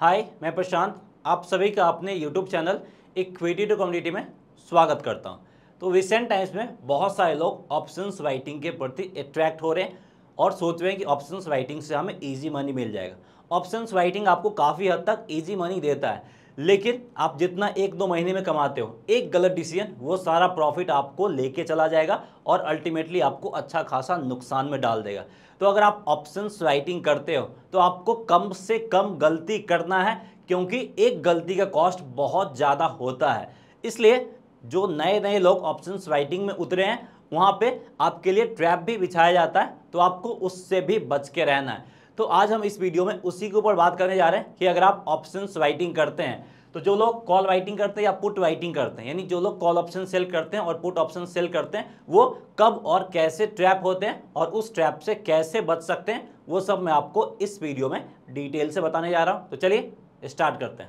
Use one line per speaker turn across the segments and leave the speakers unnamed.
हाय मैं प्रशांत आप सभी का अपने YouTube channel equity to community में स्वागत करता हूं तो रिसेंट टाइम्स में बहुत सारे लोग ऑप्शंस राइटिंग के प्रति अट्रैक्ट हो रहे हैं और सोच रहे हैं कि ऑप्शंस राइटिंग से हमें ईजी मनी मिल जाएगा ऑप्शंस राइटिंग आपको काफ़ी हद तक ईजी मनी देता है लेकिन आप जितना एक दो महीने में कमाते हो एक गलत डिसीजन वो सारा प्रॉफिट आपको लेके चला जाएगा और अल्टीमेटली आपको अच्छा खासा नुकसान में डाल देगा तो अगर आप ऑप्शन राइटिंग करते हो तो आपको कम से कम गलती करना है क्योंकि एक गलती का कॉस्ट बहुत ज़्यादा होता है इसलिए जो नए नए लोग ऑप्शन राइटिंग में उतरे हैं वहाँ पे आपके लिए ट्रैप भी बिछाया जाता है तो आपको उससे भी बच के रहना है तो आज हम इस वीडियो में उसी के ऊपर बात करने जा रहे हैं कि अगर आप ऑप्शन राइटिंग करते हैं तो जो लोग कॉल राइटिंग करते हैं या पुट राइटिंग करते हैं यानी जो लोग कॉल ऑप्शन सेल करते हैं और पुट ऑप्शन सेल करते हैं वो कब और कैसे ट्रैप होते हैं और उस ट्रैप से कैसे बच सकते हैं वो सब मैं आपको इस वीडियो में डिटेल से बताने जा रहा हूँ तो चलिए स्टार्ट करते हैं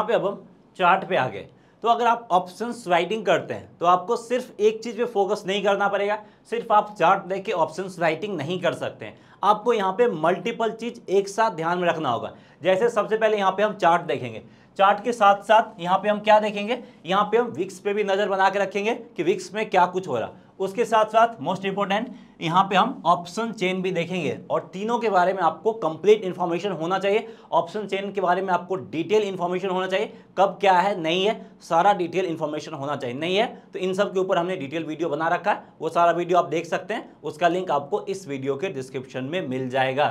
यहाँ पे अब हम चार्ट पे आ गए तो अगर आप ऑप्शन राइटिंग करते हैं तो आपको सिर्फ एक चीज़ पे फोकस नहीं करना पड़ेगा सिर्फ आप चार्ट देख के ऑप्शन राइटिंग नहीं कर सकते हैं आपको यहाँ पे मल्टीपल चीज़ एक साथ ध्यान में रखना होगा जैसे सबसे पहले यहाँ पे हम चार्ट देखेंगे चार्ट के साथ साथ यहाँ पे हम क्या देखेंगे यहाँ पे हम विक्स पे भी नज़र बना के रखेंगे कि विक्स में क्या कुछ हो रहा उसके साथ साथ मोस्ट इंपॉर्टेंट यहाँ पे हम ऑप्शन चेन भी देखेंगे और तीनों के बारे में आपको कंप्लीट इन्फॉर्मेशन होना चाहिए ऑप्शन चेन के बारे में आपको डिटेल इन्फॉर्मेशन होना चाहिए कब क्या है नहीं है सारा डिटेल इन्फॉर्मेशन होना चाहिए नहीं है तो इन सब के ऊपर हमने डिटेल वीडियो बना रखा है वो सारा वीडियो आप देख सकते हैं उसका लिंक आपको इस वीडियो के डिस्क्रिप्शन में मिल जाएगा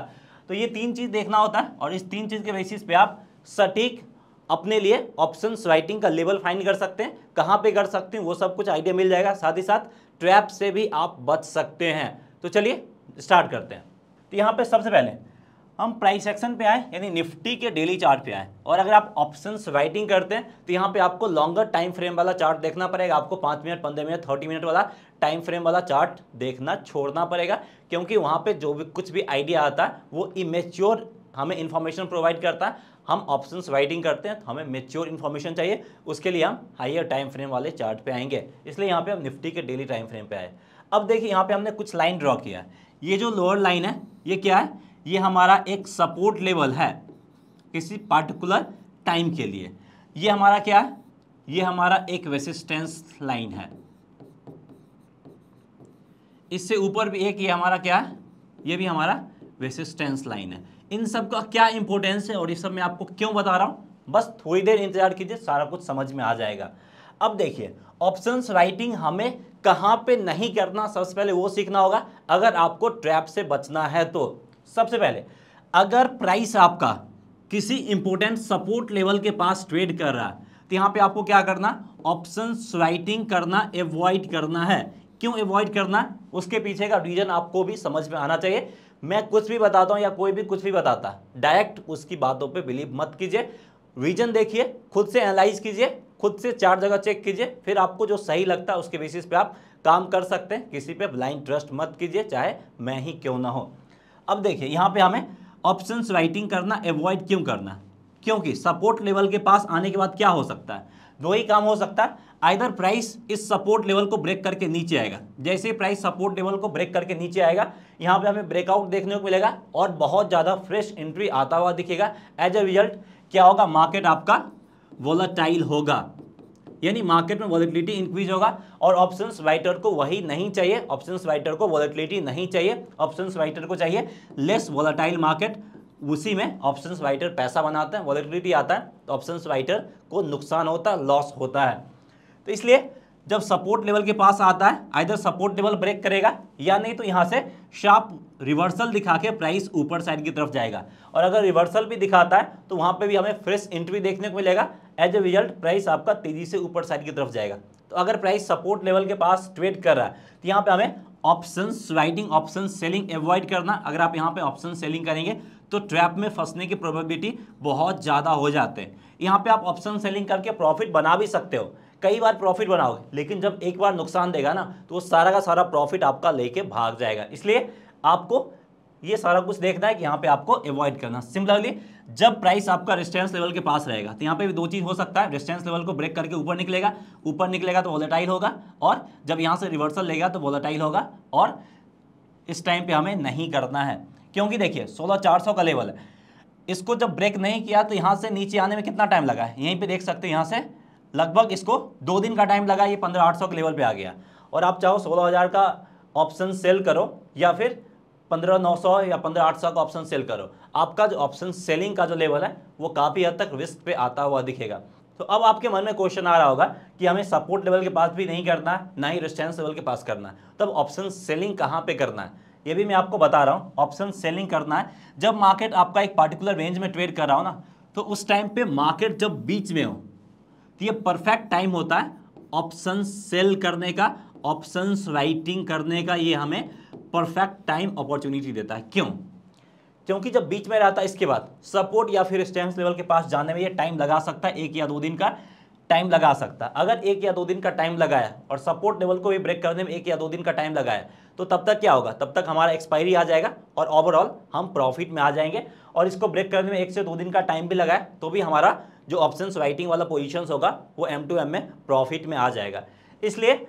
तो ये तीन चीज़ देखना होता है और इस तीन चीज़ के बेसिस पे आप सटीक अपने लिए ऑप्शन राइटिंग का लेवल फाइन कर सकते हैं कहाँ पे कर सकते हैं वो सब कुछ आइडिया मिल जाएगा साथ ही साथ ट्रैप से भी आप बच सकते हैं तो चलिए स्टार्ट करते हैं तो यहाँ पे सबसे पहले हम प्राइस एक्शन पे आए यानी निफ्टी के डेली चार्ट पे आए और अगर आप ऑप्शन राइटिंग करते हैं तो यहाँ पे आपको लॉन्गर टाइम फ्रेम वाला चार्ट देखना पड़ेगा आपको पाँच मिनट पंद्रह मिनट थर्टी मिनट वाला टाइम फ्रेम वाला चार्ट देखना छोड़ना पड़ेगा क्योंकि वहाँ पे जो भी कुछ भी आइडिया आता है वो इमेच्योर हमें इन्फॉर्मेशन प्रोवाइड करता है हम ऑप्शंस राइटिंग करते हैं तो हमें मेच्योर इन्फॉर्मेशन चाहिए उसके लिए हम हाइयर टाइम फ्रेम वाले चार्ट पे आएंगे इसलिए यहाँ पे हम निफ्टी के डेली टाइम फ्रेम पे आए अब देखिए यहाँ पे हमने कुछ लाइन ड्रॉ किया है ये जो लोअर लाइन है ये क्या है ये हमारा एक सपोर्ट लेवल है किसी पार्टिकुलर टाइम के लिए ये हमारा क्या है ये हमारा एक रेसिस्टेंस लाइन है इससे ऊपर भी एक ये हमारा क्या है ये भी हमारा रेसिस्टेंस लाइन है इन सब का क्या इंपॉर्टेंस है और ये सब मैं आपको क्यों बता रहा हूँ बस थोड़ी देर इंतजार कीजिए सारा कुछ समझ में आ जाएगा अब देखिए ऑप्शंस राइटिंग हमें कहाँ पे नहीं करना सबसे पहले वो सीखना होगा अगर आपको ट्रैप से बचना है तो सबसे पहले अगर प्राइस आपका किसी इंपोर्टेंट सपोर्ट लेवल के पास ट्रेड कर रहा है तो यहाँ पे आपको क्या करना ऑप्शन राइटिंग करना एवॉइड करना है क्यों एवॉइड करना उसके पीछे का रीजन आपको भी समझ में आना चाहिए मैं कुछ भी बताता हूँ या कोई भी कुछ भी बताता है डायरेक्ट उसकी बातों पे बिलीव मत कीजिए रीजन देखिए खुद से एनालाइज कीजिए खुद से चार जगह चेक कीजिए फिर आपको जो सही लगता है उसके बेसिस पे आप काम कर सकते हैं किसी पे ब्लाइंड ट्रस्ट मत कीजिए चाहे मैं ही क्यों ना हो अब देखिए यहाँ पे हमें ऑप्शन राइटिंग करना एवॉइड क्यों करना क्योंकि सपोर्ट लेवल के पास आने के बाद क्या हो सकता है दो ही काम हो सकता है आइधर प्राइस इस सपोर्ट लेवल को ब्रेक करके नीचे आएगा जैसे प्राइस सपोर्ट लेवल को ब्रेक करके नीचे आएगा यहाँ पे हमें ब्रेकआउट देखने को मिलेगा और बहुत ज़्यादा फ्रेश एंट्री आता हुआ दिखेगा एज ए रिजल्ट क्या होगा मार्केट आपका वोलाटाइल होगा यानी मार्केट में वॉलेटिलिटी इंक्रीज होगा और ऑप्शंस राइटर को वही नहीं चाहिए ऑप्शंस राइटर को वॉलेटिलिटी नहीं चाहिए ऑप्शंस राइटर को चाहिए लेस वॉलेटाइल मार्केट उसी में ऑप्शंस राइटर पैसा बनाता है वॉलेटिलिटी आता है तो ऑप्शंस राइटर को नुकसान होता है लॉस होता है तो इसलिए जब सपोर्ट लेवल के पास आता है आइधर सपोर्ट लेवल ब्रेक करेगा या नहीं तो यहाँ से शार्प रिवर्सल दिखा के प्राइस ऊपर साइड की तरफ जाएगा और अगर रिवर्सल भी दिखाता है तो वहाँ पे भी हमें फ्रेश एंट्री देखने को मिलेगा एज ए रिजल्ट प्राइस आपका तेजी से ऊपर साइड की तरफ जाएगा तो अगर प्राइस सपोर्ट लेवल के पास ट्रेड कर रहा है तो यहाँ पर हमें ऑप्शन स्वाइडिंग ऑप्शन सेलिंग एवॉइड करना अगर आप यहाँ पर ऑप्शन सेलिंग करेंगे तो ट्रैप में फंसने की प्रोबेबिलिटी बहुत ज़्यादा हो जाते हैं यहाँ पे आप ऑप्शन सेलिंग करके प्रॉफिट बना भी सकते हो कई बार प्रॉफिट बनाओगे लेकिन जब एक बार नुकसान देगा ना तो वो सारा का सारा प्रॉफिट आपका लेके भाग जाएगा इसलिए आपको ये सारा कुछ देखना है कि यहाँ पे आपको अवॉइड करना सिमिलरली जब प्राइस आपका रेस्टेंस लेवल के पास रहेगा तो यहाँ पे भी दो चीज़ हो सकता है रेस्टेंस लेवल को ब्रेक करके ऊपर निकलेगा ऊपर निकलेगा तो वॉलेटाइल होगा और जब यहाँ से रिवर्सल लेगा तो वॉलेटाइल होगा और इस टाइम पर हमें नहीं करना है क्योंकि देखिए सोलह चार सौ का लेवल है इसको जब ब्रेक नहीं किया तो यहाँ से नीचे आने में कितना टाइम लगा है यहीं पर देख सकते हैं यहाँ से लगभग इसको दो दिन का टाइम लगा ये पंद्रह आठ सौ के लेवल पे आ गया और आप चाहो सोलह हज़ार का ऑप्शन सेल करो या फिर पंद्रह नौ सौ या पंद्रह आठ सौ का ऑप्शन सेल करो आपका जो ऑप्शन सेलिंग का जो लेवल है वो काफ़ी हद तक रिस्क पे आता हुआ दिखेगा तो अब आपके मन में क्वेश्चन आ रहा होगा कि हमें सपोर्ट लेवल के पास भी नहीं करना है ना ही रिस्टेंस लेवल के पास करना है तब ऑप्शन सेलिंग कहाँ पे करना है ये भी मैं आपको बता रहा हूँ ऑप्शन सेलिंग करना है जब मार्केट आपका एक पार्टिकुलर रेंज में ट्रेड कर रहा हो ना तो उस टाइम पे मार्केट जब बीच में हो तो ये परफेक्ट टाइम होता है ऑप्शन सेल करने का ऑप्शन राइटिंग करने का ये हमें परफेक्ट टाइम अपॉर्चुनिटी देता है क्यों क्योंकि जब बीच में रहता है इसके बाद सपोर्ट या फिर स्टेम्स लेवल के पास जाने में ये टाइम लगा सकता है एक या दो दिन का टाइम लगा सकता है अगर एक या दो दिन का टाइम लगाया और सपोर्ट लेवल को भी ब्रेक करने में एक या दो दिन का टाइम लगाया तो तब तक क्या होगा तब तक हमारा एक्सपायरी आ जाएगा और ओवरऑल हम प्रॉफिट में आ जाएंगे और इसको ब्रेक करने में एक से दो दिन का टाइम भी लगाए तो भी हमारा जो ऑप्शन राइटिंग वाला पोजिशन होगा वो एम टू एम में प्रॉफिट में आ जाएगा इसलिए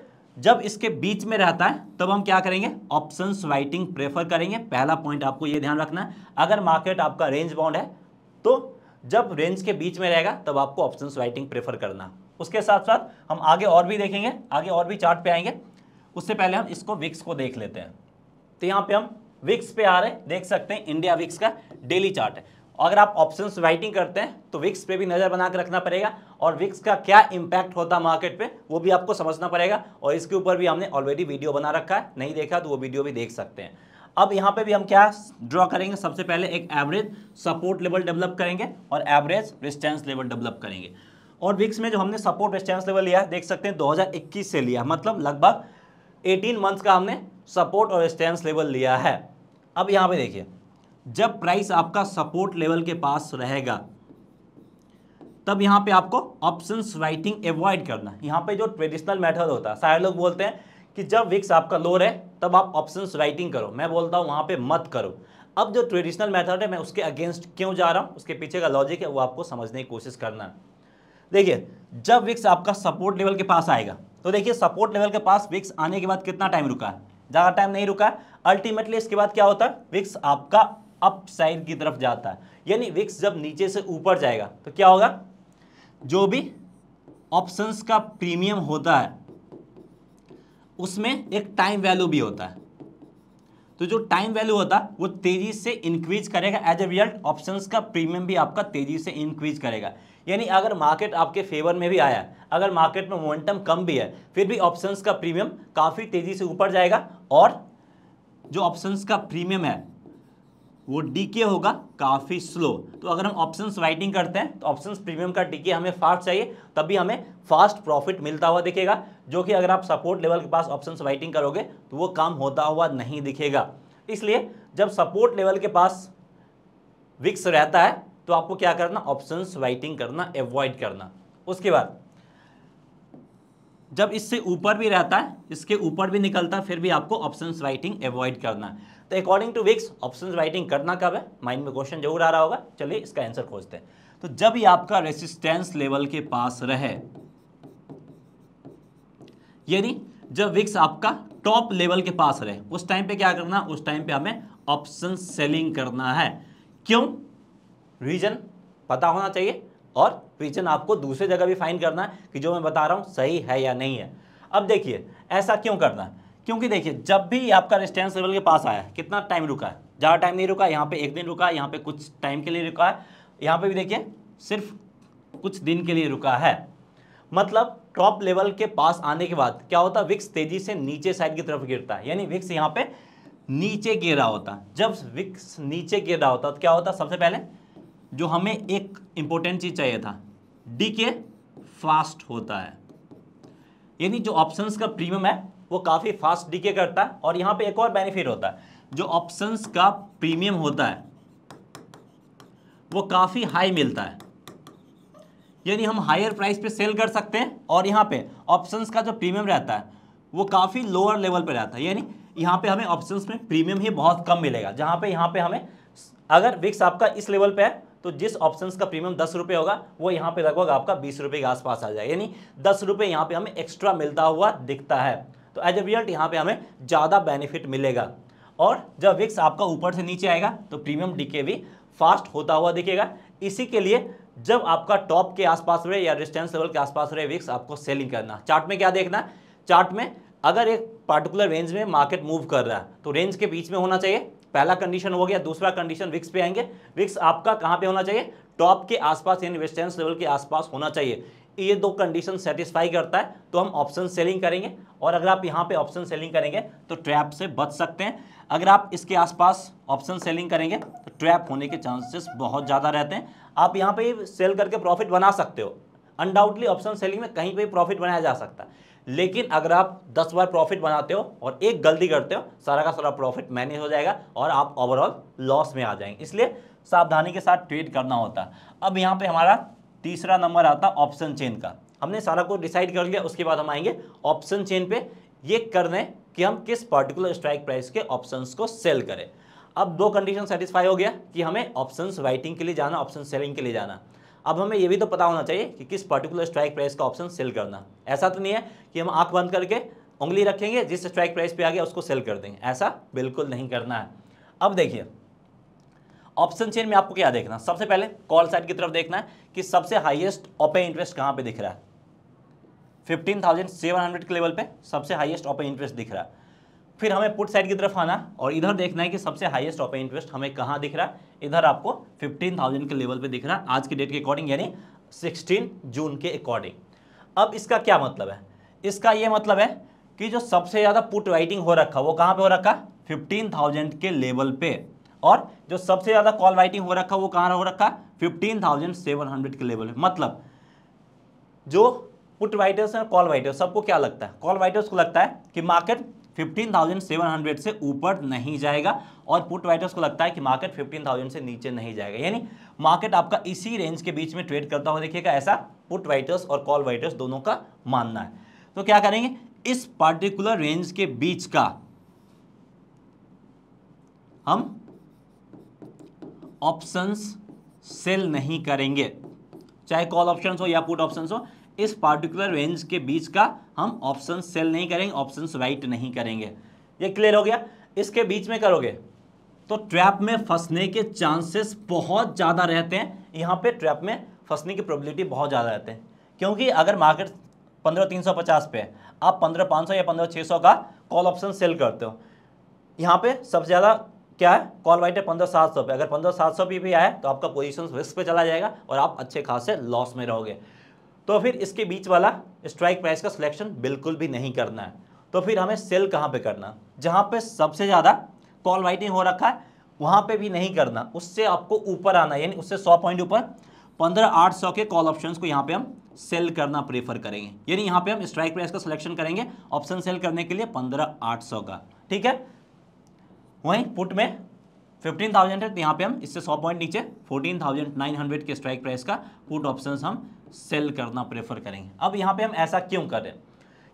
जब इसके बीच में रहता है तब हम क्या करेंगे ऑप्शन राइटिंग प्रेफर करेंगे पहला पॉइंट आपको ये ध्यान रखना है अगर मार्केट आपका रेंज बाउंड है तो जब रेंज के बीच में रहेगा तब आपको ऑप्शन राइटिंग प्रेफर करना उसके साथ साथ हम आगे और भी देखेंगे आगे और भी चार्ट पे आएंगे उससे पहले हम इसको विक्स को देख लेते हैं तो यहाँ पे हम विक्स पे आ रहे देख सकते हैं इंडिया विक्स का डेली चार्ट है अगर आप ऑप्शंस राइटिंग करते हैं तो विक्स पे भी नज़र बनाकर रखना पड़ेगा और विक्स का क्या इम्पैक्ट होता है मार्केट पे वो भी आपको समझना पड़ेगा और इसके ऊपर भी हमने ऑलरेडी वीडियो बना रखा है नहीं देखा तो वो वीडियो भी देख सकते हैं अब यहाँ पे भी हम क्या ड्रॉ करेंगे सबसे पहले एक एवरेज सपोर्ट लेवल डेवलप करेंगे और एवरेज रिस्टेंस लेवल डेवलप करेंगे और विक्स में जो हमने सपोर्ट रिस्टेंस लेवल लिया देख सकते हैं दो से लिया मतलब लगभग एटीन मंथ्स का हमने सपोर्ट और रिस्टेंस लेवल लिया है अब यहाँ पे देखिए जब प्राइस आपका सपोर्ट लेवल के पास रहेगा तब यहां पे आपको ऑप्शन राइटिंग एवॉइड करना यहां पे जो ट्रेडिशनल मेथड होता है सारे लोग बोलते हैं कि जब विक्स आपका लो है तब आप ऑप्शन राइटिंग करो मैं बोलता हूं वहां पे मत करो अब जो ट्रेडिशनल मेथड है मैं उसके अगेंस्ट क्यों जा रहा हूं उसके पीछे का लॉजिक है वो आपको समझने की कोशिश करना है देखिए जब विक्स आपका सपोर्ट लेवल के पास आएगा तो देखिए सपोर्ट लेवल के पास विक्स आने के बाद कितना टाइम रुका है ज़्यादा टाइम नहीं रुका है अल्टीमेटली इसके बाद क्या होता है विक्स आपका अप साइड की तरफ जाता है यानी विक्स जब नीचे से ऊपर जाएगा तो क्या होगा जो भी ऑप्शंस का प्रीमियम होता है उसमें एक टाइम वैल्यू भी होता है तो जो टाइम वैल्यू होता है वो तेज़ी से इंक्रीज करेगा एज ए रिजल्ट ऑप्शंस का प्रीमियम भी आपका तेज़ी से इंक्रीज करेगा यानी अगर मार्केट आपके फेवर में भी आया अगर मार्केट में मोमेंटम कम भी है फिर भी ऑप्शंस का प्रीमियम काफ़ी तेज़ी से ऊपर जाएगा और जो ऑप्शंस का प्रीमियम है वो डीके होगा काफ़ी स्लो तो अगर हम ऑप्शंस राइटिंग करते हैं तो ऑप्शंस प्रीमियम का डीके हमें फास्ट चाहिए तभी हमें फास्ट प्रॉफिट मिलता हुआ दिखेगा जो कि अगर आप सपोर्ट लेवल के पास ऑप्शंस राइटिंग करोगे तो वो काम होता हुआ नहीं दिखेगा इसलिए जब सपोर्ट लेवल के पास विक्स रहता है तो आपको क्या करना ऑप्शंस राइटिंग करना एवॉइड करना उसके बाद जब इससे ऊपर भी रहता है इसके ऊपर भी निकलता है फिर भी आपको ऑप्शन राइटिंग एवॉइड करना है तो according to VIX option writing करना कब है माइंड में क्वेश्चन जरूर आ रहा होगा चलिए इसका आंसर खोजते हैं तो जब ये आपका रेसिस्टेंस लेवल के पास रहे यानी जब विक्स आपका टॉप लेवल के पास रहे उस टाइम पे क्या करना उस टाइम पे हमें ऑप्शन सेलिंग करना है क्यों रीजन पता होना चाहिए और रीजन आपको दूसरे जगह भी फाइंड करना है कि जो मैं बता रहा हूं सही है या नहीं है अब देखिए ऐसा क्यों करना है क्योंकि देखिए जब भी आपका रेस्टेंस लेवल के पास आया कितना टाइम रुका है ज़्यादा टाइम नहीं रुका यहाँ पे एक दिन रुका यहाँ पे कुछ टाइम के लिए रुका है यहाँ पे भी देखिए सिर्फ कुछ दिन के लिए रुका है मतलब टॉप लेवल के पास आने के बाद क्या होता है विक्स तेजी से नीचे साइड की तरफ गिरता है यानी विक्स यहाँ पे नीचे गिर रहा होता है जब विक्स नीचे गिर रहा होता तो क्या होता सबसे पहले जो हमें एक इम्पोर्टेंट चीज़ चाहिए था डी के फास्ट होता है यानी जो ऑप्शंस का प्रीमियम है वो काफ़ी फास्ट डीके करता है और यहाँ पे एक और बेनिफिट होता है जो ऑप्शंस का प्रीमियम होता है वो काफ़ी हाई मिलता है यानी हम हायर प्राइस पे सेल कर सकते हैं और यहाँ पे ऑप्शंस का जो प्रीमियम रहता है वो काफ़ी लोअर लेवल पे रहता है यानी यहाँ पे हमें ऑप्शंस में प्रीमियम ही बहुत कम मिलेगा जहाँ पे यहाँ पे हमें अगर विक्स आपका इस लेवल पे है तो जिस ऑप्शंस का प्रीमियम दस रुपये होगा वो यहाँ पे लगभग आपका बीस रुपये के आसपास आ जाए यानी दस रुपये यहाँ पे हमें एक्स्ट्रा मिलता हुआ दिखता है तो एज ए रिजल्ट यहाँ पे हमें ज़्यादा बेनिफिट मिलेगा और जब विक्स आपका ऊपर से नीचे आएगा तो प्रीमियम डीके भी फास्ट होता हुआ दिखेगा इसी के लिए जब आपका टॉप के आसपास रहे या रिस्टेंस लेवल के आसपास रहे विक्स आपको सेलिंग करना चार्ट में क्या देखना चार्ट में अगर एक पार्टिकुलर रेंज में मार्केट मूव कर रहा है तो रेंज के बीच में होना चाहिए पहला कंडीशन हो गया दूसरा कंडीशन विक्स पे आएंगे विक्स आपका कहाँ पे होना चाहिए टॉप के आसपास यानी रेस्टेंस लेवल के आसपास होना चाहिए ये दो कंडीशन सेटिस्फाई करता है तो हम ऑप्शन सेलिंग करेंगे और अगर आप यहाँ पे ऑप्शन सेलिंग करेंगे तो ट्रैप से बच सकते हैं अगर आप इसके आसपास ऑप्शन सेलिंग करेंगे तो ट्रैप होने के चांसेस बहुत ज़्यादा रहते हैं आप यहाँ पे सेल करके प्रॉफिट बना सकते हो अनडाउटली ऑप्शन सेलिंग में कहीं पर प्रॉफिट बनाया जा सकता है लेकिन अगर आप 10 बार प्रॉफिट बनाते हो और एक गलती करते हो सारा का सारा प्रॉफिट मैनेज हो जाएगा और आप ओवरऑल लॉस में आ जाएंगे इसलिए सावधानी के साथ ट्रेड करना होता है अब यहाँ पे हमारा तीसरा नंबर आता ऑप्शन चेन का हमने सारा को डिसाइड कर लिया उसके बाद हम आएंगे ऑप्शन चेन पे ये कर दें कि हम किस पर्टिकुलर स्ट्राइक प्राइस के ऑप्शंस को सेल करें अब दो कंडीशन सेटिस्फाई हो गया कि हमें ऑप्शंस राइटिंग के लिए जाना ऑप्शन सेलिंग के लिए जाना अब हमें ये भी तो पता होना चाहिए कि किस पर्टिकुलर स्ट्राइक प्राइस का ऑप्शन सेल करना ऐसा तो नहीं है कि हम आँख बंद करके उंगली रखेंगे जिस स्ट्राइक प्राइस पे आ गया उसको सेल कर देंगे ऐसा बिल्कुल नहीं करना है अब देखिए ऑप्शन चेन में आपको क्या देखना सबसे पहले कॉल साइड की तरफ देखना है कि सबसे हाईएस्ट ओपन इंटरेस्ट कहां पे दिख रहा है फिफ्टीन थाउजेंड सेवन हंड्रेड के लेवल पे सबसे हाईएस्ट ओपन इंटरेस्ट दिख रहा है फिर हमें पुट साइड की तरफ आना और इधर देखना है कि सबसे हाईएस्ट ओपन इंटरेस्ट हमें कहां दिख रहा है इधर आपको फिफ्टीन थाउजेंड के लेवल पे दिख रहा है आज की डेट के अकॉर्डिंग यानी सिक्सटीन जून के अकॉर्डिंग अब इसका क्या मतलब है इसका यह मतलब है कि जो सबसे ज़्यादा पुट राइटिंग हो रखा वो कहां पर हो रखा फिफ्टीन थाउजेंड के लेवल पे और जो सबसे ज़्यादा कॉल राइटिंग हो रखा वो कहाँ हो रखा है फिफ्टीन थाउजेंड सेवन हंड्रेड के लेवल में मतलब जो पुट राइटर्स हैं कॉल राइटर्स सबको क्या लगता है कॉल राइटर्स को लगता है कि मार्केट 15,700 से ऊपर नहीं जाएगा और पुट राइटर्स को लगता है कि मार्केट 15,000 से नीचे नहीं जाएगा यानी मार्केट आपका इसी रेंज के बीच में ट्रेड करता हुआ देखिएगा ऐसा पुट राइटर्स और कॉल राइटर्स दोनों का मानना है तो क्या करेंगे इस पार्टिकुलर रेंज के बीच का हम ऑप्शंस सेल नहीं करेंगे चाहे कॉल ऑप्शन हो या पुट ऑप्शन हो इस पार्टिकुलर रेंज के बीच का हम ऑप्शन सेल नहीं करेंगे ऑप्शन राइट नहीं करेंगे ये क्लियर हो गया इसके बीच में करोगे तो ट्रैप में फंसने के चांसेस बहुत ज़्यादा रहते हैं यहाँ पे ट्रैप में फंसने की प्रोबेबिलिटी बहुत ज़्यादा रहते हैं क्योंकि अगर मार्केट पंद्रह तीन सौ पचास पे आप पंद्रह पाँच सौ या पंद्रह छः सौ का कॉल ऑप्शन सेल करते हो यहाँ पे सबसे ज़्यादा क्या है कॉल वाइट है पंद्रह सात सौ पे अगर पंद्रह सात सौ भी आए तो आपका पोजीशन रिस्क पे चला जाएगा और आप अच्छे खासे लॉस में रहोगे तो फिर इसके बीच वाला स्ट्राइक प्राइस का सिलेक्शन बिल्कुल भी नहीं करना है तो फिर हमें सेल कहाँ पे करना जहाँ पे सबसे ज़्यादा कॉल वाइटिंग हो रखा है वहाँ पे भी नहीं करना उससे आपको ऊपर आना यानी उससे सौ पॉइंट ऊपर पंद्रह आठ सौ के कॉल ऑप्शंस को यहाँ पे हम सेल करना प्रेफर करेंगे यानी यहाँ पे हम स्ट्राइक प्राइस का सिलेक्शन करेंगे ऑप्शन सेल करने के लिए पंद्रह आठ सौ का ठीक है वहीं पुट में फिफ्टीन थाउजेंड है तो यहाँ पे हम इससे सौ पॉइंट नीचे फोर्टीन थाउजेंड नाइन हंड्रेड के स्ट्राइक प्राइस का पुट ऑप्शन हम सेल करना प्रेफर करेंगे अब यहाँ पे हम ऐसा क्यों कर रहे हैं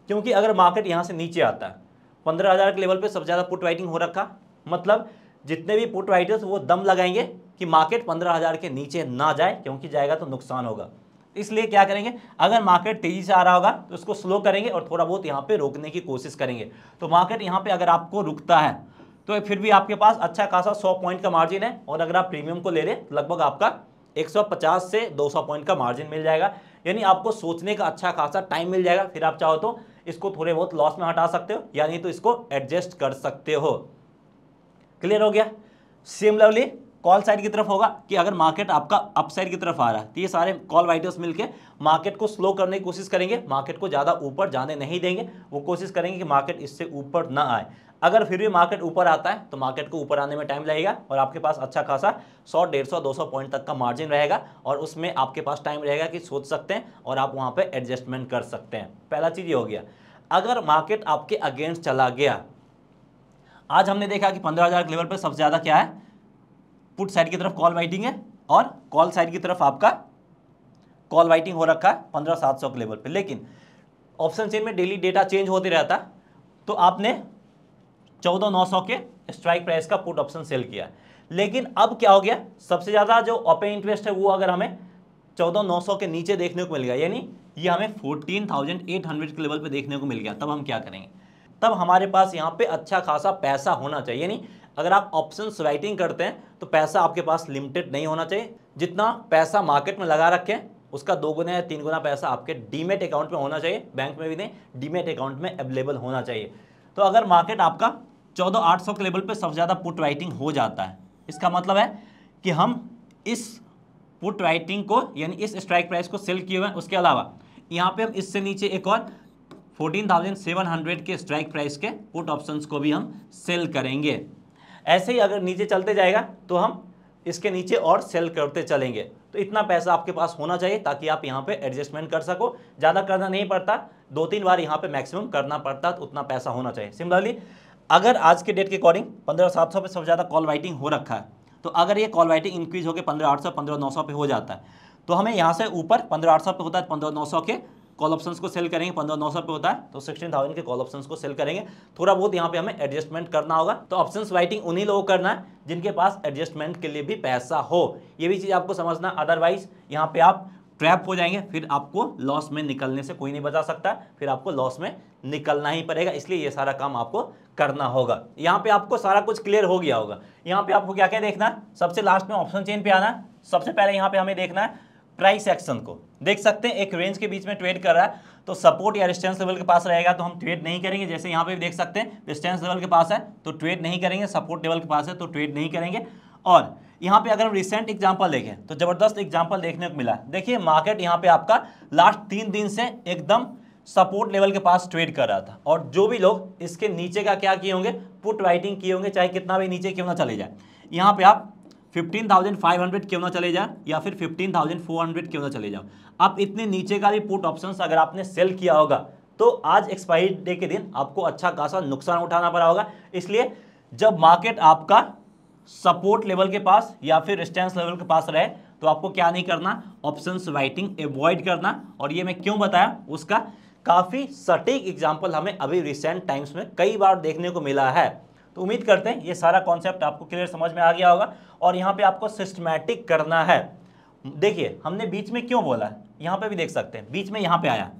क्योंकि अगर मार्केट यहाँ से नीचे आता है पंद्रह हज़ार के लेवल पे सबसे ज़्यादा पुट राइटिंग हो रखा मतलब जितने भी पुट राइटर्स वो दम लगाएंगे कि मार्केट पंद्रह हज़ार के नीचे ना जाए क्योंकि जाएगा तो नुकसान होगा इसलिए क्या करेंगे अगर मार्केट तेज़ी से आ रहा होगा तो उसको स्लो करेंगे और थोड़ा बहुत यहाँ पर रोकने की कोशिश करेंगे तो मार्केट यहाँ पर अगर आपको रुकता है तो फिर भी आपके पास अच्छा खासा सौ पॉइंट का मार्जिन है और अगर आप प्रीमियम को ले रहे हैं लगभग आपका 150 से 200 पॉइंट का मार्जिन मिल जाएगा यानी आपको सोचने का अच्छा खासा टाइम मिल जाएगा फिर आप चाहो तो इसको थोड़े बहुत लॉस में हटा सकते हो या नहीं तो इसको एडजस्ट कर सकते हो क्लियर हो गया सिमिलरली कॉल साइड की तरफ होगा कि अगर मार्केट आपका अपसाइड की तरफ आ रहा है तो ये सारे कॉल राइटर्स मिलकर मार्केट को स्लो करने की कोशिश करेंगे मार्केट को ज़्यादा ऊपर जाने नहीं देंगे वो कोशिश करेंगे कि मार्केट इससे ऊपर ना आए अगर फिर भी मार्केट ऊपर आता है तो मार्केट को ऊपर आने में टाइम लगेगा और आपके पास अच्छा खासा सौ डेढ़ सौ दो सौ पॉइंट तक का मार्जिन रहेगा और उसमें आपके पास टाइम रहेगा कि सोच सकते हैं और आप वहाँ पर एडजस्टमेंट कर सकते हैं पहला चीज़ ये हो गया अगर मार्केट आपके अगेंस्ट चला गया आज हमने देखा कि पंद्रह हज़ार के लेवल पर सबसे ज़्यादा क्या है पुट साइड की तरफ कॉल वाइटिंग है और कॉल साइड की तरफ आपका कॉल वाइटिंग हो रखा है पंद्रह सात सौ के लेवल पर लेकिन ऑप्शन चेन में डेली डेटा चेंज होते रहता तो आपने चौदह नौ सौ के स्ट्राइक प्राइस का पुट ऑप्शन सेल किया लेकिन अब क्या हो गया सबसे ज़्यादा जो ओपन इंटरेस्ट है वो अगर हमें चौदह नौ सौ के नीचे देखने को मिल गया यानी ये हमें फोर्टीन थाउजेंड एट हंड्रेड के लेवल पे देखने को मिल गया तब हम क्या करेंगे तब हमारे पास यहाँ पे अच्छा खासा पैसा होना चाहिए यानी अगर आप ऑप्शन राइटिंग करते हैं तो पैसा आपके पास लिमिटेड नहीं होना चाहिए जितना पैसा मार्केट में लगा रखें उसका दो गुना या तीन गुना पैसा आपके डीमेट अकाउंट में होना चाहिए बैंक में भी नहीं डीमेट अकाउंट में अवेलेबल होना चाहिए तो अगर मार्केट आपका चौदह आठ सौ के लेवल पे सबसे ज़्यादा पुट राइटिंग हो जाता है इसका मतलब है कि हम इस पुट राइटिंग को यानी इस स्ट्राइक प्राइस को सेल किए हुए हैं उसके अलावा यहाँ पे हम इससे नीचे एक और 14,700 के स्ट्राइक प्राइस के पुट ऑप्शंस को भी हम सेल करेंगे ऐसे ही अगर नीचे चलते जाएगा तो हम इसके नीचे और सेल करते चलेंगे तो इतना पैसा आपके पास होना चाहिए ताकि आप यहाँ पे एडजस्टमेंट कर सको ज़्यादा करना नहीं पड़ता दो तीन बार यहाँ पे मैक्सिमम करना पड़ता तो उतना पैसा होना चाहिए सिमिलरली अगर आज के डेट के अकॉर्डिंग पंद्रह सात सौ पर सबसे ज़्यादा कॉल राइटिंग हो रखा है तो अगर ये कॉल राइटिंग इंक्रीज होकर पंद्रह आठ सौ पंद्रह नौ सौ पर हो जाता है तो हमें यहाँ से ऊपर पंद्रह आठ सौ पे होता है पंद्रह नौ सौ के कॉल ऑप्शन को सेल करेंगे पंद्रह नौ सौ पे होता है तो सिक्सटीन थाउजेंड के कॉल ऑप्शन को सेल करेंगे थोड़ा बहुत यहाँ पे हमें एडजस्टमेंट करना होगा तो ऑप्शन राइटिंग उन्हीं लोगों को करना है जिनके पास एडजस्टमेंट के लिए भी पैसा हो ये भी चीज़ आपको समझना अदरवाइज यहाँ पे आप ट्रैप हो जाएंगे फिर आपको लॉस में निकलने से कोई नहीं बचा सकता फिर आपको लॉस में निकलना ही पड़ेगा इसलिए ये सारा काम आपको करना होगा यहाँ पे आपको सारा कुछ क्लियर हो गया होगा यहाँ पे आपको क्या क्या देखना है सबसे लास्ट में ऑप्शन चेन पे आना सबसे पहले यहाँ पे हमें देखना है प्राइस एक्शन को देख सकते हैं एक रेंज के बीच में ट्रेड कर रहा है तो सपोर्ट या रिस्टेंस लेवल के पास रहेगा तो हम ट्रेड नहीं करेंगे जैसे यहाँ पे भी देख सकते हैं रिस्टेंस लेवल के पास है तो ट्रेड नहीं करेंगे सपोर्ट लेवल के पास है तो ट्रेड नहीं करेंगे और यहाँ पे अगर हम रिसेंट एग्जाम्पल देखें तो ज़बरदस्त एग्जाम्पल देखने को मिला देखिए मार्केट यहाँ पे आपका लास्ट तीन दिन से एकदम सपोर्ट लेवल के पास ट्रेड कर रहा था और जो भी लोग इसके नीचे का क्या किए होंगे पुट राइटिंग किए होंगे चाहे कितना भी नीचे क्यों ना चले जाए यहाँ पे आप 15,500 क्यों ना चले जाए या फिर 15,400 क्यों ना चले जाओ आप इतने नीचे का भी पुट ऑप्शंस अगर आपने सेल किया होगा तो आज एक्सपायरी डे के दिन आपको अच्छा खासा नुकसान उठाना पड़ा होगा इसलिए जब मार्केट आपका सपोर्ट लेवल के पास या फिर रिस्टेंस लेवल के पास रहे तो आपको क्या नहीं करना ऑप्शन राइटिंग एवॉइड करना और ये मैं क्यों बताया उसका काफ़ी सटीक एग्जाम्पल हमें अभी रिसेंट टाइम्स में कई बार देखने को मिला है तो उम्मीद करते हैं ये सारा कॉन्सेप्ट आपको क्लियर समझ में आ गया होगा और यहाँ पे आपको सिस्टमैटिक करना है देखिए हमने बीच में क्यों बोला यहाँ पे भी देख सकते हैं बीच में यहाँ पे आया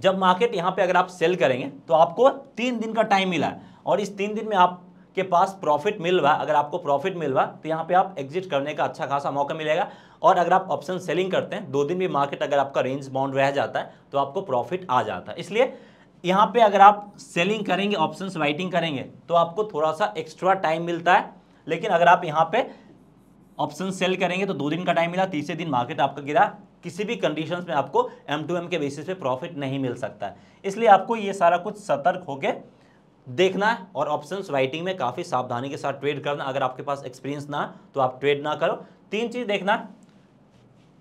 जब मार्केट यहाँ पे अगर आप सेल करेंगे तो आपको तीन दिन का टाइम मिला और इस तीन दिन में आप के पास प्रॉफिट मिल रहा अगर आपको प्रॉफिट मिल रहा तो यहाँ पे आप एग्जिट करने का अच्छा खासा मौका मिलेगा और अगर आप ऑप्शन सेलिंग करते हैं दो दिन भी मार्केट अगर आपका रेंज बाउंड रह जाता है तो आपको प्रॉफिट आ जाता है इसलिए यहाँ पे अगर आप सेलिंग करेंगे ऑप्शंस राइटिंग करेंगे तो आपको थोड़ा सा एक्स्ट्रा टाइम मिलता है लेकिन अगर आप यहाँ पे ऑप्शन सेल करेंगे तो दो दिन का टाइम मिला तीसरे दिन मार्केट आपका गिरा किसी भी कंडीशंस में आपको एम टू एम के बेसिस पे प्रॉफिट नहीं मिल सकता है इसलिए आपको ये सारा कुछ सतर्क होकर देखना है और ऑप्शन राइटिंग में काफ़ी सावधानी के साथ ट्रेड करना अगर आपके पास एक्सपीरियंस ना तो आप ट्रेड ना करो तीन चीज़ देखना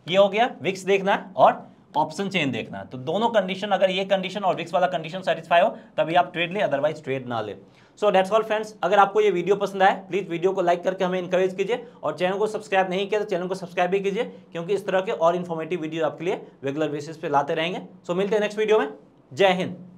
ये हो गया विक्स देखना और ऑप्शन चेन देखना तो दोनों कंडीशन अगर ये कंडीशन और विक्स वाला कंडीशन सेटिस्फाई हो तभी आप ट्रेड ले अदरवाइज ट्रेड ना ले सो डेट्स ऑल फ्रेंड्स अगर आपको ये वीडियो पसंद आए प्लीज़ वीडियो को लाइक करके हमें इंकरेज कीजिए और चैनल को सब्सक्राइब नहीं किया तो चैनल को सब्सक्राइब भी कीजिए क्योंकि इस तरह के और इन्फॉर्मेटिव वीडियो आपके लिए रेगुलर बेसिस पे लाते रहेंगे सो so, मिलते हैं नेक्स्ट वीडियो में जय हिंद